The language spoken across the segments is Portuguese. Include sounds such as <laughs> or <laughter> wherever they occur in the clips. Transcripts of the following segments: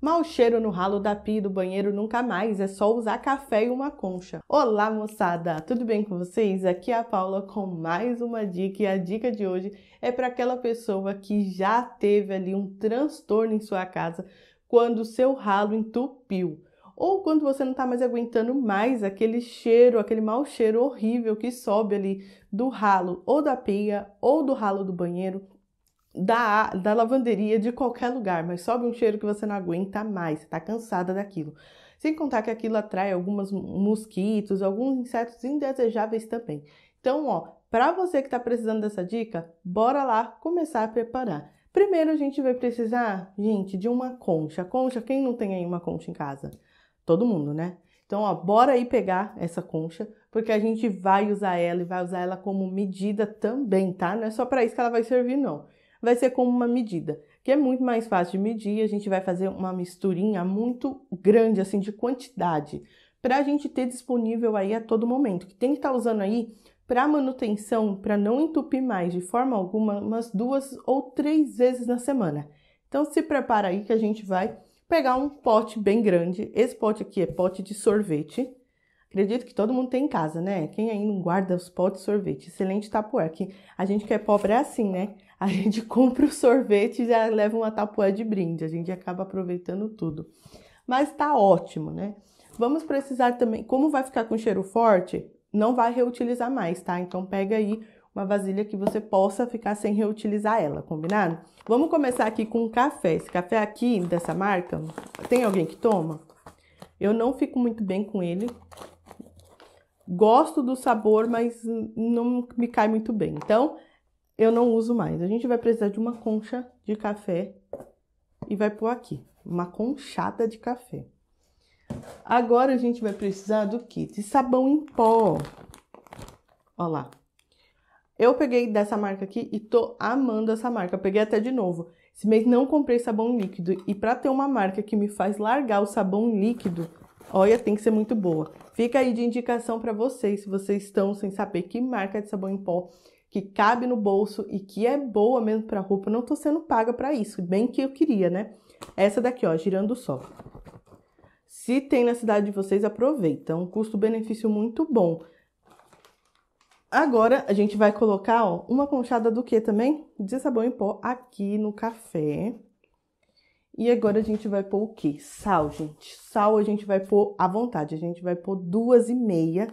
Mau cheiro no ralo da pia do banheiro nunca mais, é só usar café e uma concha. Olá, moçada! Tudo bem com vocês? Aqui é a Paula com mais uma dica e a dica de hoje é para aquela pessoa que já teve ali um transtorno em sua casa quando o seu ralo entupiu ou quando você não está mais aguentando mais aquele cheiro, aquele mau cheiro horrível que sobe ali do ralo ou da pia ou do ralo do banheiro da, da lavanderia de qualquer lugar, mas sobe um cheiro que você não aguenta mais, você tá cansada daquilo. Sem contar que aquilo atrai alguns mosquitos, alguns insetos indesejáveis também. Então, ó, para você que está precisando dessa dica, bora lá começar a preparar. Primeiro a gente vai precisar, gente, de uma concha. Concha, quem não tem aí uma concha em casa? Todo mundo, né? Então, ó, bora aí pegar essa concha, porque a gente vai usar ela e vai usar ela como medida também, tá? Não é só para isso que ela vai servir, não vai ser como uma medida, que é muito mais fácil de medir. A gente vai fazer uma misturinha muito grande, assim, de quantidade, para a gente ter disponível aí a todo momento, que tem que estar tá usando aí para manutenção, para não entupir mais de forma alguma, umas duas ou três vezes na semana. Então se prepara aí que a gente vai pegar um pote bem grande. Esse pote aqui é pote de sorvete. Acredito que todo mundo tem em casa, né? Quem aí não guarda os potes de sorvete? Excelente tapoer, que a gente que é pobre é assim, né? a gente <laughs> compra o sorvete e já leva uma tapoé de brinde, a gente acaba aproveitando tudo. Mas tá ótimo, né? Vamos precisar também, como vai ficar com cheiro forte, não vai reutilizar mais, tá? Então pega aí uma vasilha que você possa ficar sem reutilizar ela, combinado? Vamos começar aqui com o café. Esse café aqui dessa marca, tem alguém que toma? Eu não fico muito bem com ele. Gosto do sabor, mas não me cai muito bem. Então, eu não uso mais. A gente vai precisar de uma concha de café e vai pôr aqui, uma conchada de café. Agora a gente vai precisar do que? De sabão em pó. Olha lá. Eu peguei dessa marca aqui e tô amando essa marca. Eu peguei até de novo. Esse mês não comprei sabão líquido. E para ter uma marca que me faz largar o sabão líquido, olha, tem que ser muito boa. Fica aí de indicação para vocês, se vocês estão sem saber que marca de sabão em pó que cabe no bolso e que é boa mesmo para roupa. Não tô sendo paga para isso, bem que eu queria, né? Essa daqui, ó, girando o sol. Se tem na cidade de vocês, aproveita. É um custo-benefício muito bom. Agora a gente vai colocar, ó, uma conchada do que também? De sabão em pó aqui no café. E agora a gente vai pôr o que? Sal, gente. Sal a gente vai pôr à vontade. A gente vai pôr duas e meia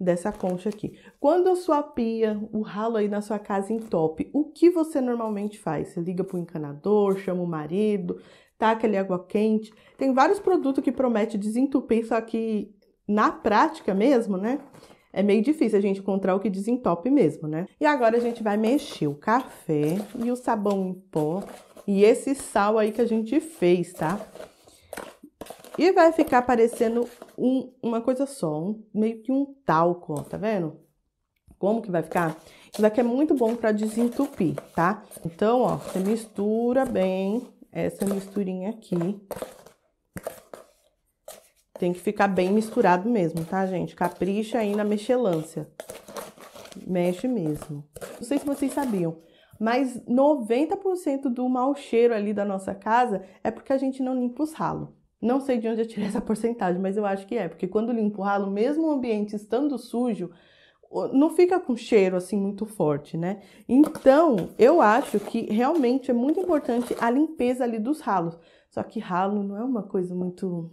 dessa concha aqui. Quando a sua pia, o ralo aí na sua casa entope, o que você normalmente faz? Você liga para o encanador, chama o marido, taca ali água quente. Tem vários produtos que prometem desentupir, só que na prática mesmo, né? É meio difícil a gente encontrar o que desentope mesmo, né? E agora a gente vai mexer o café e o sabão em pó e esse sal aí que a gente fez, tá? E vai ficar parecendo um, uma coisa só, um, meio que um talco, ó, tá vendo? Como que vai ficar? Isso daqui é muito bom para desentupir, tá? Então, ó, você mistura bem essa misturinha aqui. Tem que ficar bem misturado mesmo, tá, gente? Capricha aí na mexelância. Mexe mesmo. Não sei se vocês sabiam, mas 90% do mau cheiro ali da nossa casa é porque a gente não limpa os ralos. Não sei de onde eu tirei <laughs> essa porcentagem, mas eu acho que é, porque quando limpo o ralo, mesmo o ambiente estando sujo, não fica com cheiro assim muito forte, né? Então, eu acho que realmente é muito importante a limpeza ali dos ralos. Só que ralo não é uma coisa muito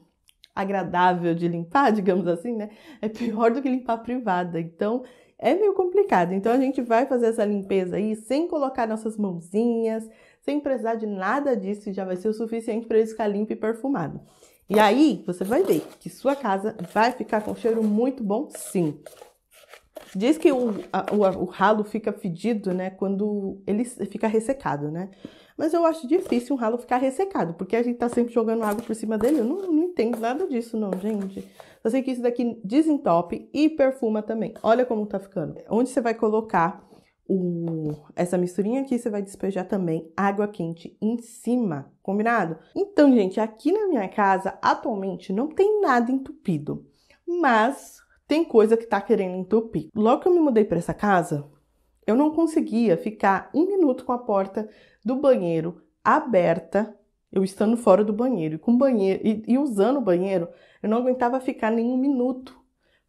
agradável de limpar, <laughs> digamos assim, né? É pior do que limpar a privada. Então, é meio complicado. Então, a gente vai fazer essa limpeza aí sem colocar nossas mãozinhas, sem precisar de nada disso, já vai ser o suficiente para ele ficar limpo e perfumado. E aí, você vai ver que sua casa vai ficar com cheiro muito bom, sim. Diz que o, a, o, o, ralo fica fedido, né? Quando ele fica ressecado, né? Mas eu acho difícil um ralo ficar ressecado, porque a gente tá sempre jogando água por cima dele. Eu não, não entendo nada disso, não, gente. Eu sei que isso daqui desentope e perfuma também. Olha como tá ficando. Onde você vai colocar o, essa misturinha aqui, você vai despejar também água quente em cima, combinado? Então, gente, aqui na minha casa, atualmente, não tem nada entupido, mas tem coisa que tá querendo entupir. Logo que eu me mudei para essa casa, eu não conseguia ficar um minuto com a porta do banheiro aberta, eu estando fora do banheiro, e, com banheiro, e, e usando o banheiro, eu não aguentava ficar nem um minuto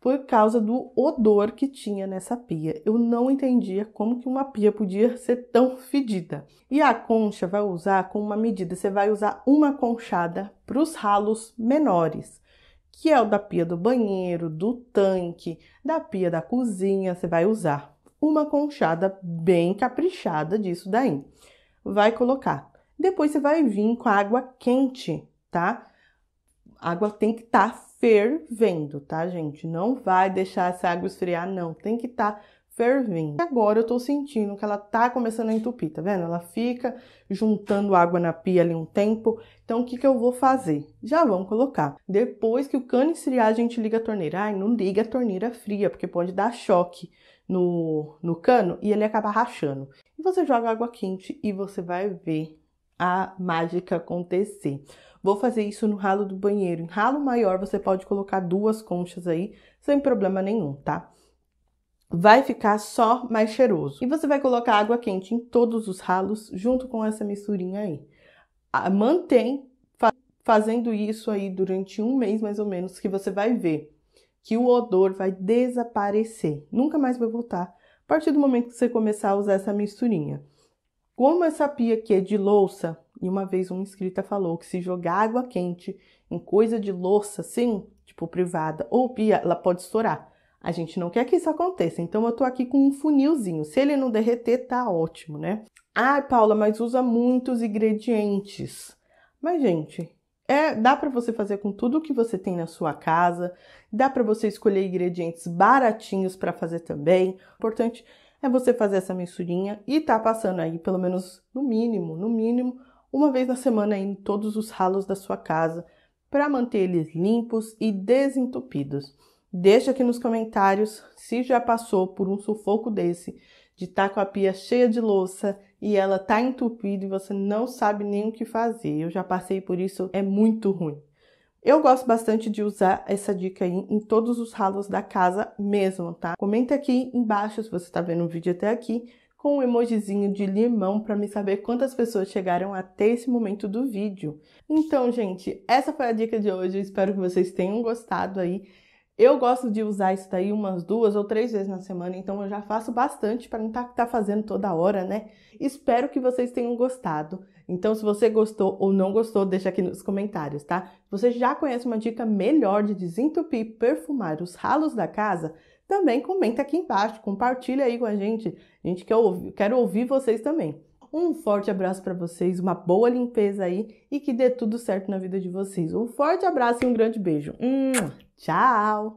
por causa do odor que tinha nessa pia. Eu não entendia como que uma pia podia ser tão fedida. E a concha vai usar com uma medida, você vai usar uma conchada para os ralos menores, que é o da pia do banheiro, do tanque, da pia da cozinha, você vai usar uma conchada bem caprichada disso daí. Vai colocar. Depois você vai vir com a água quente, tá? A água tem que estar tá fervendo, tá, gente? Não vai deixar essa água esfriar, não. Tem que estar tá fervendo. Agora eu tô sentindo que ela tá começando a entupir, tá vendo? Ela fica juntando água na pia ali um tempo. Então, o que que eu vou fazer? Já vamos colocar. Depois que o cano esfriar, a gente liga a torneira. Ai, não liga a torneira fria, porque pode dar choque no, no cano e ele acaba rachando. E você joga água quente e você vai ver a mágica acontecer. Vou fazer isso no ralo do banheiro. Em ralo maior, você pode colocar duas conchas aí, sem problema nenhum, tá? Vai ficar só mais cheiroso. E você vai colocar água quente em todos os ralos, junto com essa misturinha aí. Ah, mantém fazendo isso aí durante um mês mais ou menos, que você vai ver que o odor vai desaparecer. Nunca mais vai voltar. A partir do momento que você começar a usar essa misturinha. Como essa pia aqui é de louça, e uma vez uma inscrita falou que se jogar água quente em coisa de louça, assim, tipo privada ou pia, ela pode estourar. A gente não quer que isso aconteça, então eu tô aqui com um funilzinho. Se ele não derreter, tá ótimo, né? Ah, Paula, mas usa muitos ingredientes. Mas, gente, é, dá para você fazer com tudo que você tem na sua casa, dá para você escolher ingredientes baratinhos para fazer também. importante é você fazer essa mensurinha e tá passando aí, pelo menos no mínimo, no mínimo, uma vez na semana em todos os ralos da sua casa para manter eles limpos e desentupidos. Deixa aqui nos comentários se já passou por um sufoco desse, de estar tá com a pia cheia de louça e ela tá entupida e você não sabe nem o que fazer. Eu já passei por isso, é muito ruim. Eu gosto bastante de usar essa dica aí em todos os ralos da casa mesmo, tá? Comenta aqui embaixo se você está vendo o vídeo até aqui com um emojizinho de limão para me saber quantas pessoas chegaram até esse momento do vídeo. Então, gente, essa foi a dica de hoje. Eu espero que vocês tenham gostado aí. Eu gosto de usar isso daí umas duas ou três vezes na semana, então eu já faço bastante para não estar tá, tá fazendo toda hora, né? Espero que vocês tenham gostado. Então, se você gostou ou não gostou, deixa aqui nos comentários, tá? Se você já conhece uma dica melhor de desentupir e perfumar os ralos da casa, também comenta aqui embaixo, compartilha aí com a gente. A gente quer ouvir, quero ouvir vocês também. Um forte abraço para vocês, uma boa limpeza aí e que dê tudo certo na vida de vocês. Um forte abraço e um grande beijo. Mua! Tchau!